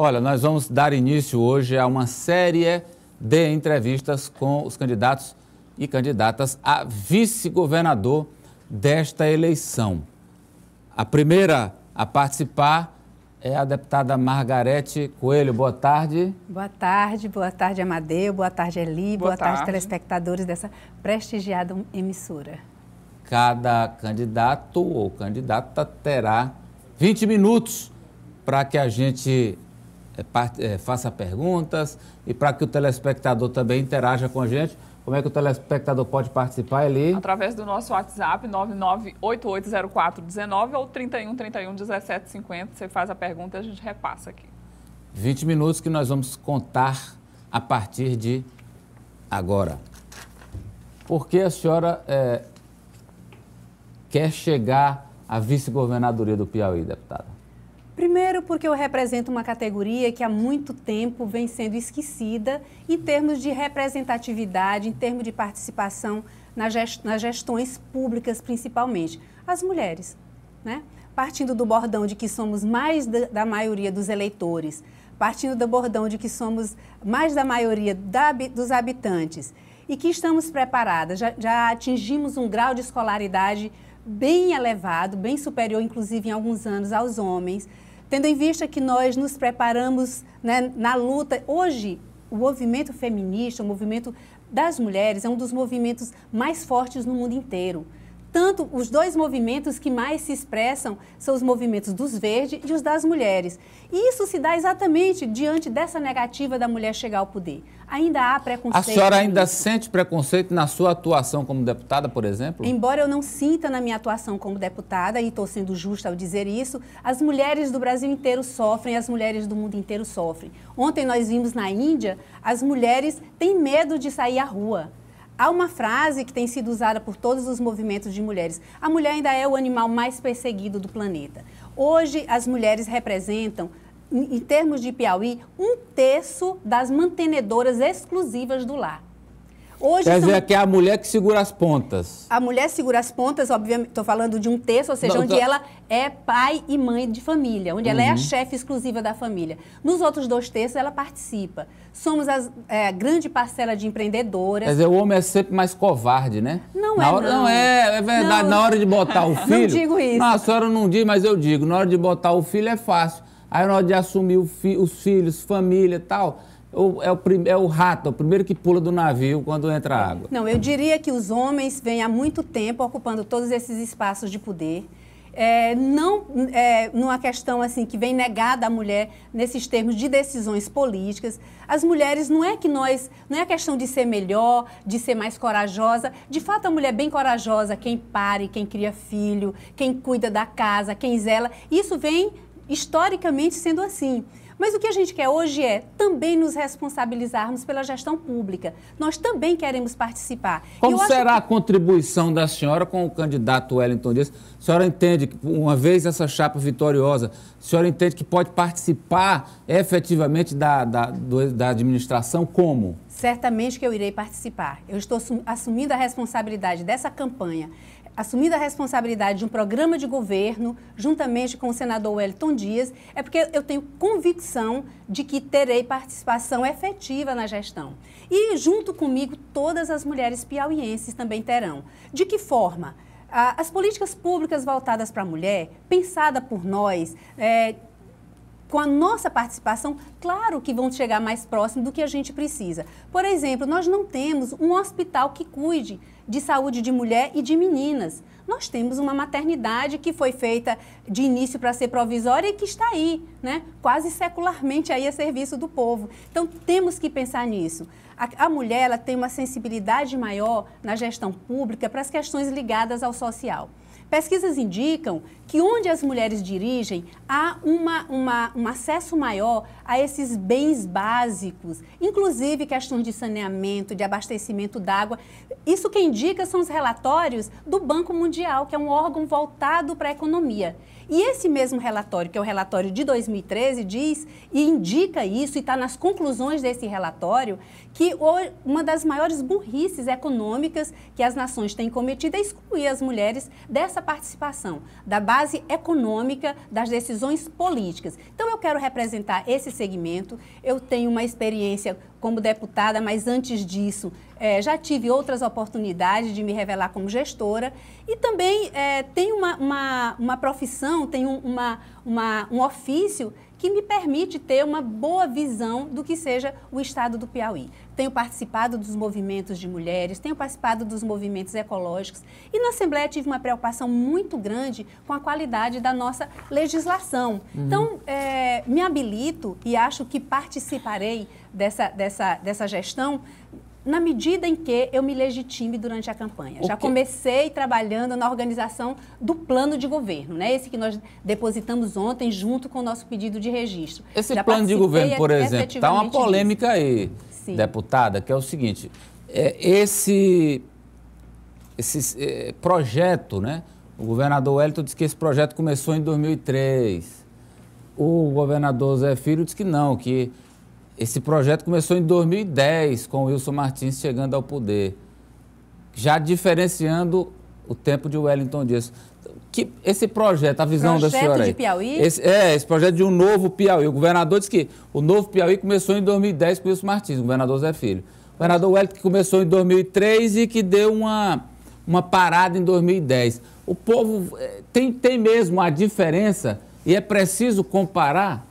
Olha, nós vamos dar início hoje a uma série de entrevistas com os candidatos e candidatas a vice-governador desta eleição. A primeira a participar é a deputada Margarete Coelho. Boa tarde. Boa tarde, boa tarde, Amadeu, boa tarde, Eli, boa, boa tarde. tarde, telespectadores dessa prestigiada emissora. Cada candidato ou candidata terá 20 minutos para que a gente é, é, faça perguntas e para que o telespectador também interaja com a gente. Como é que o telespectador pode participar, ali Através do nosso WhatsApp, 99880419 ou 31311750. Você faz a pergunta e a gente repassa aqui. 20 minutos que nós vamos contar a partir de agora. Por que a senhora é, quer chegar à vice-governadoria do Piauí, deputada? Primeiro, porque eu represento uma categoria que há muito tempo vem sendo esquecida em termos de representatividade, em termos de participação nas gestões públicas, principalmente. As mulheres, né? Partindo do bordão de que somos mais da maioria dos eleitores, partindo do bordão de que somos mais da maioria da, dos habitantes e que estamos preparadas, já, já, atingimos um grau de escolaridade bem elevado, bem superior, inclusive em alguns anos, aos homens. Tendo em vista que nós nos preparamos né, na luta, hoje o movimento feminista, o movimento das mulheres, é um dos movimentos mais fortes no mundo inteiro. Tanto os dois movimentos que mais se expressam são os movimentos dos verdes e os das mulheres. E isso se dá exatamente diante dessa negativa da mulher chegar ao poder. Ainda há preconceito. A senhora ainda isso. sente preconceito na sua atuação como deputada, por exemplo? Embora eu não sinta na minha atuação como deputada, e estou sendo justa ao dizer isso, as mulheres do Brasil inteiro sofrem, as mulheres do mundo inteiro sofrem. Ontem nós vimos na Índia, as mulheres têm medo de sair à rua Há uma frase que tem sido usada por todos os movimentos de mulheres: a mulher ainda é o animal mais perseguido do planeta. Hoje, as mulheres representam em termos de Piauí, um terço das mantenedoras exclusivas do lar. Hoje Quer são... dizer que é a mulher que segura as pontas. A mulher segura as pontas, obviamente, estou falando de um terço, ou seja, não, onde tá- ela é pai e mãe de família, onde uhum. ela é a uhum. chefe exclusiva da família. Nos outros dois terços, ela participa. Somos é, a grande parcela de empreendedoras. Quer dizer, o homem é sempre mais covarde, né? Não na é, hora, não. não. é, é verdade. Não, na hora de botar o filho... não digo isso. Não, a senhora não diz, mas eu digo. Na hora de botar o filho é fácil. Aí na hora de assumir fi, os filhos, família e tal é o, é o rato, é o primeiro que pula do navio quando entra água? Não, eu diria que os homens vêm há muito tempo ocupando todos esses espaços de poder. É, não é, numa questão assim que vem negada à mulher nesses termos de decisões políticas. As mulheres não é que nós não é a questão de ser melhor, de ser mais corajosa. De fato, a mulher é bem corajosa, quem pare, quem cria filho, quem cuida da casa, quem zela, isso vem historicamente sendo assim. Mas o que a gente quer hoje é também nos responsabilizarmos pela gestão pública. Nós também queremos participar. Como será que... a contribuição da senhora com o candidato Wellington Dias? A senhora entende que, uma vez essa chapa vitoriosa, a senhora entende que pode participar efetivamente da, da, da administração como? Certamente que eu irei participar. Eu estou assumindo a responsabilidade dessa campanha assumido a responsabilidade de um programa de governo, juntamente com o senador Wellington Dias, é porque eu tenho convicção de que terei participação efetiva na gestão. E junto comigo, todas as mulheres piauienses também terão. De que forma? As políticas públicas voltadas para a mulher, pensada por nós, é, com a nossa participação, claro que vão chegar mais próximo do que a gente precisa. Por exemplo, nós não temos um hospital que cuide de saúde de mulher e de meninas. Nós temos uma maternidade que foi feita de início para ser provisória e que está aí, né? quase secularmente aí a serviço do povo. Então temos que pensar nisso. A, a mulher ela tem uma sensibilidade maior na gestão pública para as questões ligadas ao social. Pesquisas indicam que onde as mulheres dirigem há uma, uma, um acesso maior a esses bens básicos, inclusive questões de saneamento, de abastecimento d'água. Isso que indica são os relatórios do Banco Mundial, que é um órgão voltado para a economia. E esse mesmo relatório, que é o relatório de 2013, diz e indica isso, e está nas conclusões desse relatório, que uma das maiores burrices econômicas que as nações têm cometido é excluir as mulheres dessa participação, da base base econômica das decisões políticas. Então, eu quero representar esse segmento. Eu tenho uma experiência como deputada, mas antes disso é, já tive outras oportunidades de me revelar como gestora e também é, tenho uma, uma, uma profissão, tenho uma, uma, um ofício que me permite ter uma boa visão do que seja o estado do Piauí. Tenho participado dos movimentos de mulheres, tenho participado dos movimentos ecológicos e na Assembleia tive uma preocupação muito grande com a qualidade da nossa legislação. Uhum. Então, é, me habilito e acho que participarei dessa, dessa, dessa gestão na medida em que eu me legitime durante a campanha. O Já quê? comecei trabalhando na organização do plano de governo, né? Esse que nós depositamos ontem junto com o nosso pedido de registro. Esse Já plano de governo, por exemplo, está uma polêmica aí, Sim. deputada, que é o seguinte: é, esse, esse é, projeto, né? O governador Wellington disse que esse projeto começou em 2003. O governador Zé Filho disse que não, que esse projeto começou em 2010, com Wilson Martins chegando ao poder, já diferenciando o tempo de Wellington Dias. Que esse projeto, a visão projeto da senhora. Projeto de Piauí? Esse, é, esse projeto de um novo Piauí. O governador disse que o novo Piauí começou em 2010 com Wilson Martins, o governador Zé Filho. O governador Wellington que começou em 2003 e que deu uma, uma parada em 2010. O povo é, tem, tem mesmo a diferença e é preciso comparar?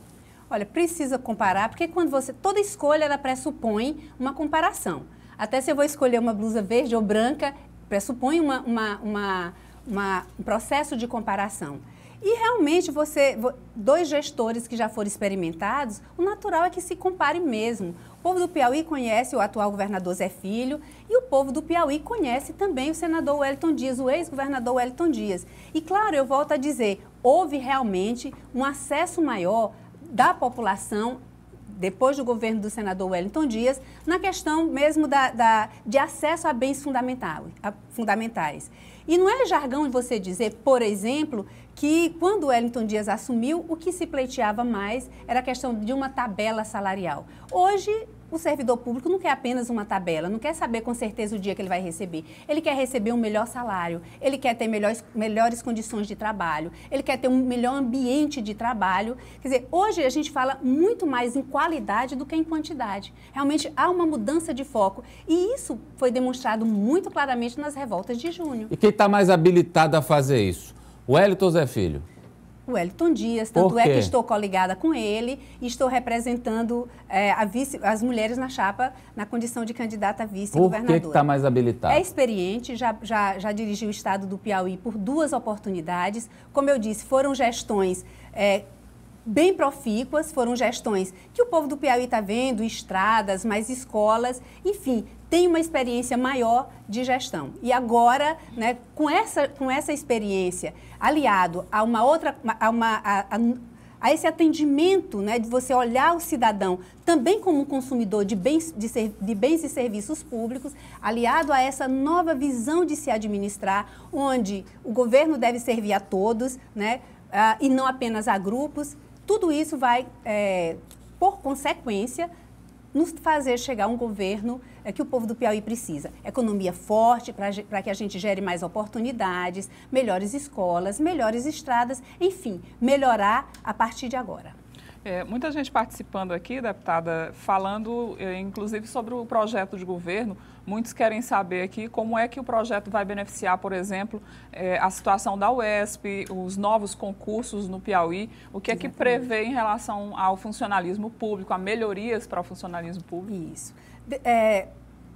Olha, precisa comparar, porque quando você toda escolha ela pressupõe uma comparação. Até se eu vou escolher uma blusa verde ou branca, pressupõe uma, uma, uma, uma um processo de comparação. E realmente você, dois gestores que já foram experimentados, o natural é que se compare mesmo. O povo do Piauí conhece o atual governador Zé Filho e o povo do Piauí conhece também o senador Wellington Dias, o ex-governador Wellington Dias. E claro, eu volto a dizer, houve realmente um acesso maior da população depois do governo do senador Wellington Dias, na questão mesmo da, da de acesso a bens a, fundamentais. E não é jargão você dizer, por exemplo, que quando Wellington Dias assumiu, o que se pleiteava mais era a questão de uma tabela salarial. Hoje, o servidor público não quer apenas uma tabela, não quer saber com certeza o dia que ele vai receber. Ele quer receber um melhor salário, ele quer ter melhores, melhores condições de trabalho, ele quer ter um melhor ambiente de trabalho. Quer dizer, hoje a gente fala muito mais em qualidade do que em quantidade. Realmente há uma mudança de foco. E isso foi demonstrado muito claramente nas revoltas de junho. E quem está mais habilitado a fazer isso? O Hélio Zé Filho? O Wellington Dias, tanto é que estou coligada com ele e estou representando é, vice, as mulheres na chapa na condição de candidata a vice-governadora. Por que está mais habilitada? É experiente, já, já, já dirigiu o estado do Piauí por duas oportunidades. Como eu disse, foram gestões é, bem profícuas, foram gestões que o povo do Piauí está vendo, estradas, mais escolas, enfim, tem uma experiência maior de gestão. E agora, né, com, essa, com essa experiência, aliado a uma outra, a, uma, a, a, a esse atendimento né, de você olhar o cidadão também como um consumidor de bens, de, ser, de, bens e serviços públicos, aliado a essa nova visão de se administrar, onde o governo deve servir a todos né, uh, e não apenas a grupos, tudo isso vai, é, por consequência, nos fazer chegar a um governo é, que o povo do Piauí precisa. Economia forte para que a gente gere mais oportunidades, melhores escolas, melhores estradas, enfim, melhorar a partir de agora. É, muita gente participando aqui, deputada, falando é, inclusive sobre o projeto de governo. Muitos querem saber aqui como é que o projeto vai beneficiar, por exemplo, é, a situação da UESP, os novos concursos no Piauí, o que é que prevê em relação ao funcionalismo público, a melhorias para o funcionalismo público. Isso. De, é,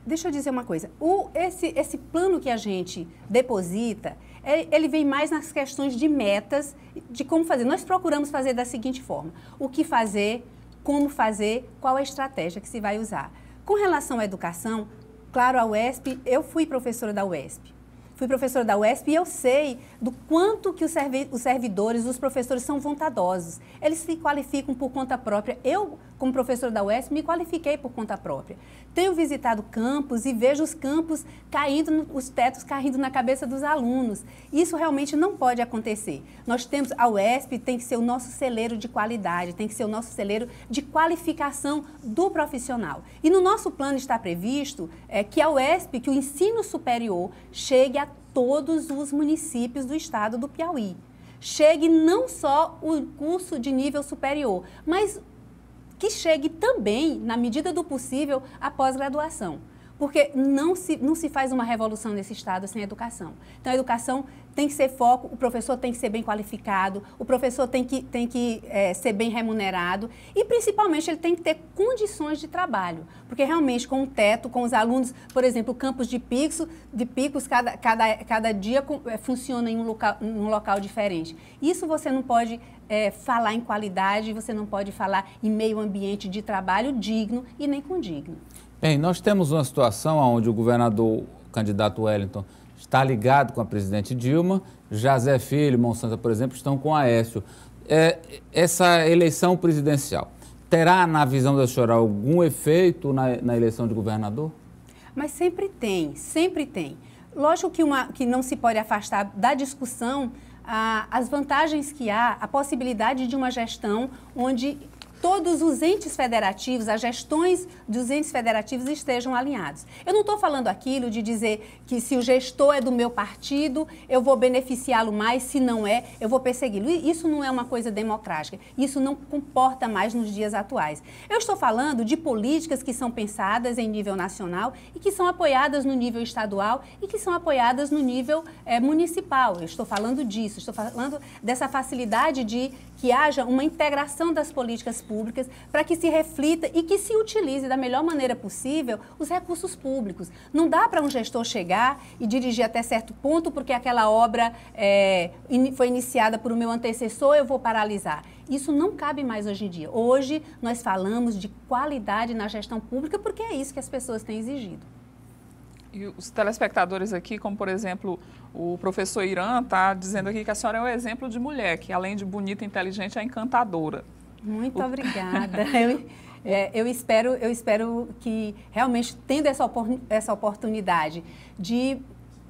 deixa eu dizer uma coisa. O, esse, esse plano que a gente deposita ele vem mais nas questões de metas, de como fazer. Nós procuramos fazer da seguinte forma: o que fazer, como fazer, qual a estratégia que se vai usar. Com relação à educação, claro, a UESP, eu fui professora da UESP. Fui professora da UESP e eu sei do quanto que os, servidores, os professores são vontadosos. Eles se qualificam por conta própria. Eu como professora da UES, me qualifiquei por conta própria. Tenho visitado campos e vejo os campos caindo, os tetos caindo na cabeça dos alunos. Isso realmente não pode acontecer. Nós temos, a UESP tem que ser o nosso celeiro de qualidade, tem que ser o nosso celeiro de qualificação do profissional. E no nosso plano está previsto é, que a UESP, que o ensino superior, chegue a todos os municípios do estado do Piauí. Chegue não só o curso de nível superior, mas que chegue também, na medida do possível, à pós-graduação. Porque não se, não se faz uma revolução nesse Estado sem educação. Então, a educação tem que ser foco, o professor tem que ser bem qualificado, o professor tem que, tem que é, ser bem remunerado e, principalmente, ele tem que ter condições de trabalho. Porque, realmente, com o teto, com os alunos, por exemplo, campos de picos, de picos cada, cada, cada dia eh, funciona em um local, um local diferente. Isso você não pode é, falar em qualidade, você não pode falar em meio ambiente de trabalho digno e nem condigno. Bem, nós temos uma situação onde o governador, o candidato Wellington, está ligado com a presidente Dilma, José Filho, Monsanto, por exemplo, estão com Aécio. É, essa eleição presidencial terá, na visão da senhora, algum efeito na, na eleição de governador? Mas sempre tem, sempre tem. Lógico que, uma, que não se pode afastar da discussão as vantagens que há, a possibilidade de uma gestão onde todos os entes federativos, as gestões dos entes federativos estejam alinhados. Eu não estou falando aquilo de dizer que se o gestor é do meu partido, eu vou beneficiá-lo mais, se não é, eu vou persegui-lo. Isso não é uma coisa democrática, isso não comporta mais nos dias atuais. Eu estou falando de políticas que são pensadas em nível nacional e que são apoiadas no nível estadual e que são apoiadas no nível é, municipal. Eu estou falando disso, estou falando dessa facilidade de que haja uma integração das políticas públicas para que se reflita e que se utilize da melhor maneira possível os recursos públicos. Não dá para um gestor chegar e dirigir até certo ponto porque aquela obra é, foi iniciada por o meu antecessor, eu vou paralisar. Isso não cabe mais hoje em dia. Hoje nós falamos de qualidade na gestão pública porque é isso que as pessoas têm exigido. E os telespectadores aqui, como por exemplo o professor Irã, está dizendo aqui que a senhora é um exemplo de mulher, que além de bonita e inteligente, é encantadora. Muito obrigada. eu, é, eu, espero, eu espero que realmente tendo essa, opor essa oportunidade de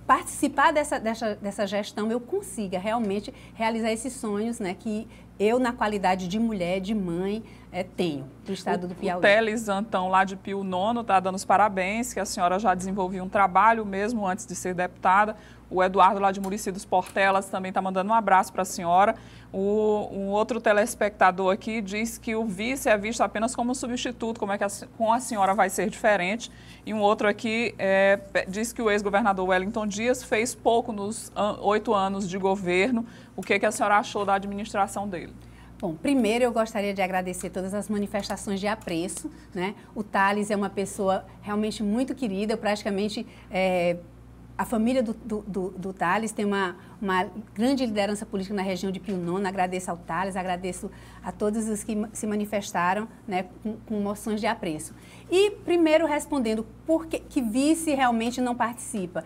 participar dessa, dessa, dessa gestão, eu consiga realmente realizar esses sonhos né, que eu, na qualidade de mulher, de mãe, é, tenho do estado o, do Piauí. O Teles Antão, lá de Pio Nono, está dando os parabéns, que a senhora já desenvolveu um trabalho mesmo antes de ser deputada. O Eduardo, lá de Murici dos Portelas, também está mandando um abraço para a senhora. O, um outro telespectador aqui diz que o vice é visto apenas como substituto, como é que a, com a senhora vai ser diferente. E um outro aqui é, diz que o ex-governador Wellington Dias fez pouco nos oito anos de governo. O que, que a senhora achou da administração dele? Bom, primeiro eu gostaria de agradecer todas as manifestações de apreço, né? O Thales é uma pessoa realmente muito querida, praticamente... É, a família do, do, do, do Thales tem uma, uma grande liderança política na região de Pio Nono. Agradeço ao Thales, agradeço a todos os que se manifestaram né, com, com moções de apreço. E, primeiro, respondendo por que, que vice realmente não participa.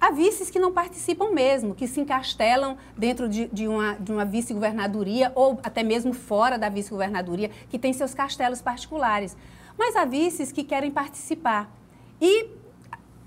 Há vices que não participam mesmo, que se encastelam dentro de, de uma, de uma vice-governadoria ou até mesmo fora da vice-governadoria, que tem seus castelos particulares. Mas há vices que querem participar. E,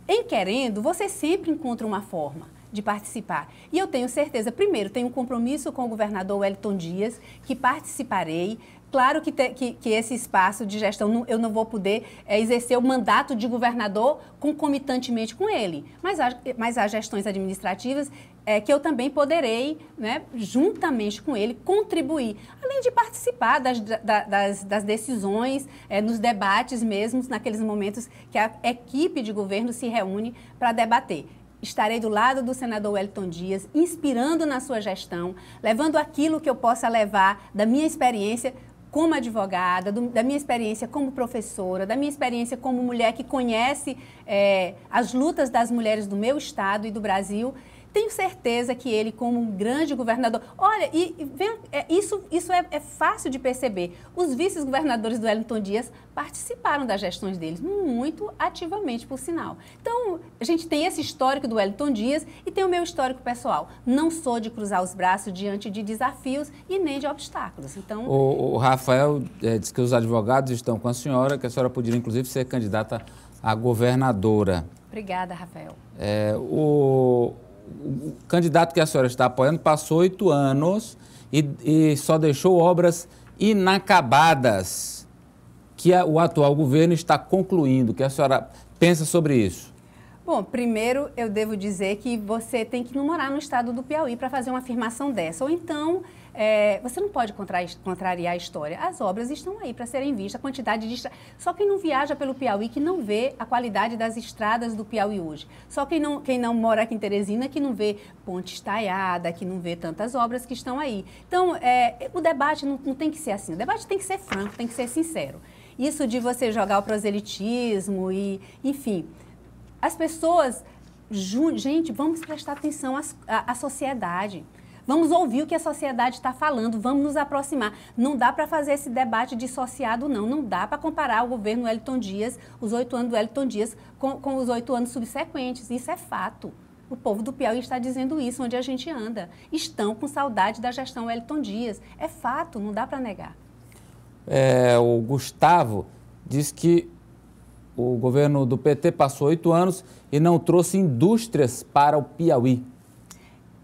em querendo, você sempre encontra uma forma de participar. E eu tenho certeza, primeiro, tenho um compromisso com o governador Wellington Dias, que participarei Claro que, te, que, que, esse espaço de gestão não, eu não vou poder é, exercer o mandato de governador concomitantemente com ele, mas há, mas há gestões administrativas é, que eu também poderei, né, juntamente com ele, contribuir, além de participar das, da, das, das decisões, é, nos debates mesmos, naqueles momentos que a equipe de governo se reúne para debater estarei do lado do senador Wellington Dias, inspirando na sua gestão, levando aquilo que eu possa levar da minha experiência como advogada, do, da minha experiência como professora, da minha experiência como mulher que conhece é, as lutas das mulheres do meu estado e do Brasil. Tenho certeza que ele, como um grande governador. Olha, e, e vem, é, isso, isso é, é, fácil de perceber. Os vice-governadores do Wellington Dias participaram das gestões deles, muito ativamente, por sinal. Então, a gente tem esse histórico do Wellington Dias e tem o meu histórico pessoal. Não sou de cruzar os braços diante de desafios e nem de obstáculos. Então. O, o Rafael é, diz que os advogados estão com a senhora, que a senhora poderia, inclusive, ser candidata a governadora. Obrigada, Rafael. É, o, o candidato que a senhora está apoiando passou oito anos e, e, só deixou obras inacabadas que a, o atual governo está concluindo. O que a senhora pensa sobre isso? Bom, primeiro eu devo dizer que você tem que não morar no estado do Piauí para fazer uma afirmação dessa. Ou então, é, você não pode contrariar a história. As obras estão aí para serem vistas, a quantidade de. Só quem não viaja pelo Piauí que não vê a qualidade das estradas do Piauí hoje. Só quem não, quem não mora aqui em Teresina que não vê ponte estaiada, que não vê tantas obras que estão aí. Então, é, o debate não, não tem que ser assim. O debate tem que ser franco, tem que ser sincero. Isso de você jogar o proselitismo e, enfim. As pessoas, gente, vamos prestar atenção à, à, à sociedade. Vamos ouvir o que a sociedade está falando, vamos nos aproximar. Não dá para fazer esse debate dissociado, não. Não dá para comparar o governo Wellington Dias, os oito anos do Wellington Dias, com, com os oito anos subsequentes. Isso é fato. O povo do Piauí está dizendo isso, onde a gente anda. Estão com saudade da gestão Wellington Dias. É fato, não dá para negar. É, o Gustavo diz que o governo do PT passou oito anos e não trouxe indústrias para o Piauí.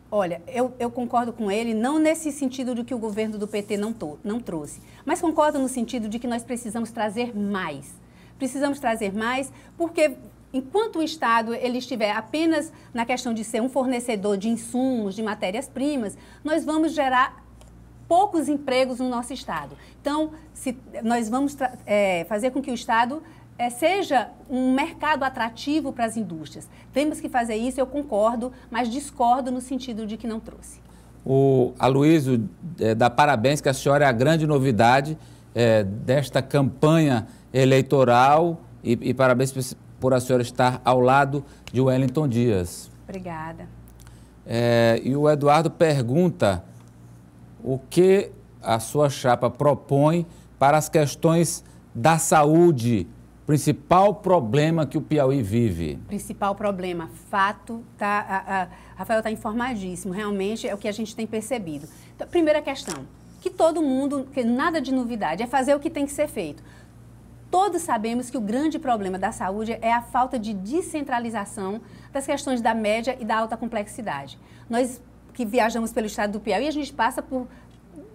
Olha, eu, eu, concordo com ele, não nesse sentido de que o governo do PT não, to, não trouxe, mas concordo no sentido de que nós precisamos trazer mais. Precisamos trazer mais, porque enquanto o Estado ele estiver apenas na questão de ser um fornecedor de insumos, de matérias-primas, nós vamos gerar poucos empregos no nosso Estado. Então, se, nós vamos é, fazer com que o Estado é, seja um mercado atrativo para as indústrias. Temos que fazer isso, eu concordo, mas discordo no sentido de que não trouxe. O Aloysio é, dá parabéns que a senhora é a grande novidade é, desta campanha eleitoral e, e parabéns por a senhora estar ao lado de Wellington Dias. Obrigada. É, e o Eduardo pergunta o que a sua chapa propõe para as questões da saúde principal problema que o Piauí vive? Principal problema, fato, tá, a, a, Rafael está informadíssimo, realmente é o que a gente tem percebido. Então, primeira questão, que todo mundo, que nada de novidade, é fazer o que tem que ser feito. Todos sabemos que o grande problema da saúde é a falta de descentralização das questões da média e da alta complexidade. Nós que viajamos pelo estado do Piauí, a gente passa por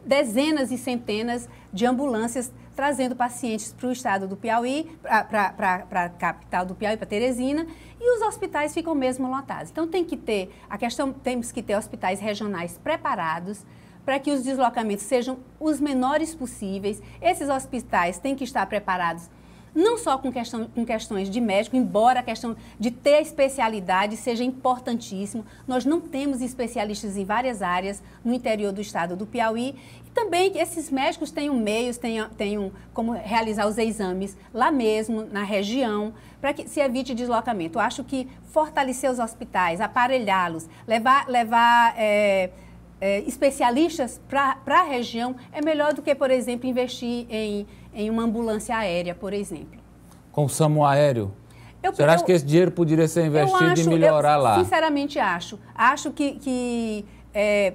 dezenas e centenas de ambulâncias trazendo pacientes para o estado do Piauí, para a capital do Piauí, para Teresina, e os hospitais ficam mesmo lotados. Então tem que ter, a questão, temos que ter hospitais regionais preparados para que os deslocamentos sejam os menores possíveis. Esses hospitais têm que estar preparados não só com, questão, com questões de médico, embora a questão de ter especialidade seja importantíssimo. Nós não temos especialistas em várias áreas no interior do estado do Piauí. E também que esses médicos tenham meios, tenham, tenham como realizar os exames lá mesmo, na região, para que se evite deslocamento. Eu acho que fortalecer os hospitais, aparelhá-los, levar, levar é, é, especialistas para a região é melhor do que, por exemplo, investir em, em uma ambulância aérea, por exemplo. Com o SAMU aéreo? Eu, Será eu, que esse dinheiro poderia ser investido acho, e melhorar eu, lá? Sinceramente, acho. Acho que, que é,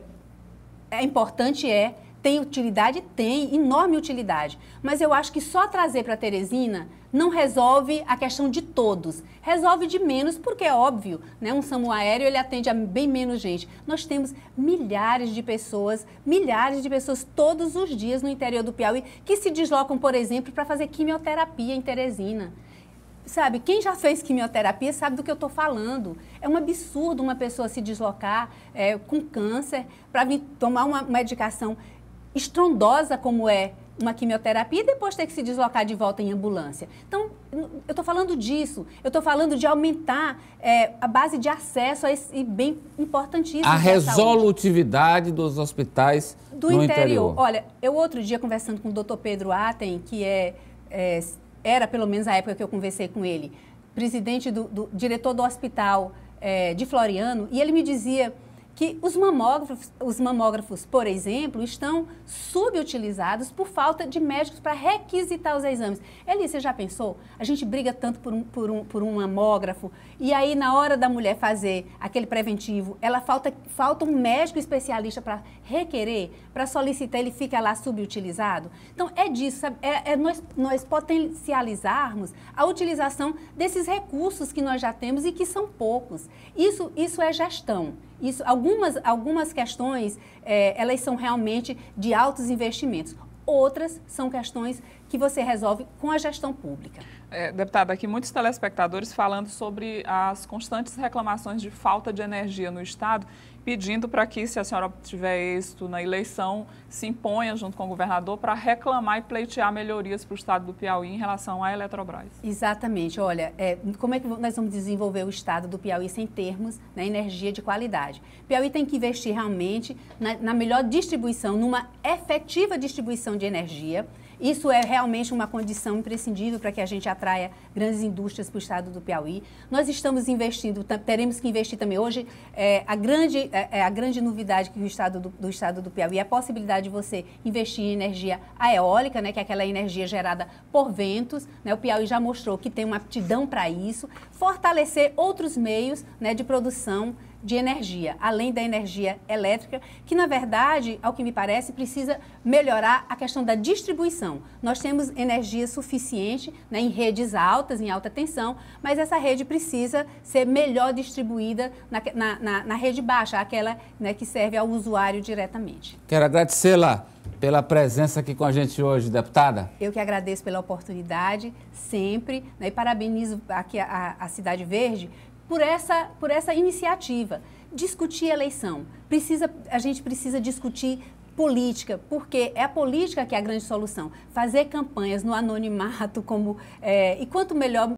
é importante é tem utilidade? Tem, enorme utilidade. Mas eu acho que só trazer para Teresina não resolve a questão de todos. Resolve de menos, porque é óbvio, né? um SAMU aéreo ele atende a bem menos gente. Nós temos milhares de pessoas, milhares de pessoas todos os dias no interior do Piauí que se deslocam, por exemplo, para fazer quimioterapia em Teresina sabe, quem já fez quimioterapia sabe do que eu estou falando. É um absurdo uma pessoa se deslocar é, com câncer para vir tomar uma medicação estrondosa como é uma quimioterapia e depois ter que se deslocar de volta em ambulância. Então, eu estou falando disso. Eu estou falando de aumentar é, a base de acesso a esse bem importantíssimo. A resolutividade saúde. dos hospitais do interior. interior. Olha, eu outro dia conversando com o doutor Pedro Aten, que é, é, era pelo menos a época que eu conversei com ele, presidente do, do diretor do hospital é, de Floriano, e ele me dizia que os mamógrafos, os mamógrafos, por exemplo, estão subutilizados por falta de médicos para requisitar os exames. Eli, você já pensou? A gente briga tanto por um, por, um, por um mamógrafo e aí na hora da mulher fazer aquele preventivo, ela falta, falta um médico especialista para requerer, para solicitar, ele fica lá subutilizado. Então é disso, é, é nós, nós potencializarmos a utilização desses recursos que nós já temos e que são poucos. Isso, isso é gestão. Isso, algumas, algumas questões, é, elas são realmente de altos investimentos. Outras são questões que você resolve com a gestão pública. É, deputada, aqui muitos telespectadores falando sobre as constantes reclamações de falta de energia no Estado, pedindo para que, se a senhora tiver êxito na eleição, se imponha junto com o governador para reclamar e pleitear melhorias para o Estado do Piauí em relação à Eletrobras. Exatamente. Olha, é, como é que nós vamos desenvolver o Estado do Piauí sem termos né, energia de qualidade? Piauí tem que investir realmente na, na melhor distribuição, numa efetiva distribuição de energia, isso é realmente uma condição imprescindível para que a gente atraia grandes indústrias para o estado do Piauí. Nós estamos investindo, teremos que investir também hoje. É, a, grande, é, é, a grande novidade que o estado do, do, estado do Piauí é a possibilidade de você investir em energia eólica, né, que é aquela energia gerada por ventos. Né, o Piauí já mostrou que tem uma aptidão para isso. Fortalecer outros meios né, de produção de energia, além da energia elétrica, que na verdade, ao que me parece, precisa melhorar a questão da distribuição. Nós temos energia suficiente né, em redes altas, em alta tensão, mas essa rede precisa ser melhor distribuída na, na, na, na rede baixa, aquela né, que serve ao usuário diretamente. Quero agradecê-la pela presença aqui com a gente hoje, deputada. Eu que agradeço pela oportunidade, sempre, né, e parabenizo aqui a, a Cidade Verde por essa, por essa iniciativa. Discutir eleição. Precisa, a gente precisa discutir política, porque é a política que é a grande solução. Fazer campanhas no anonimato, como é, e quanto melhor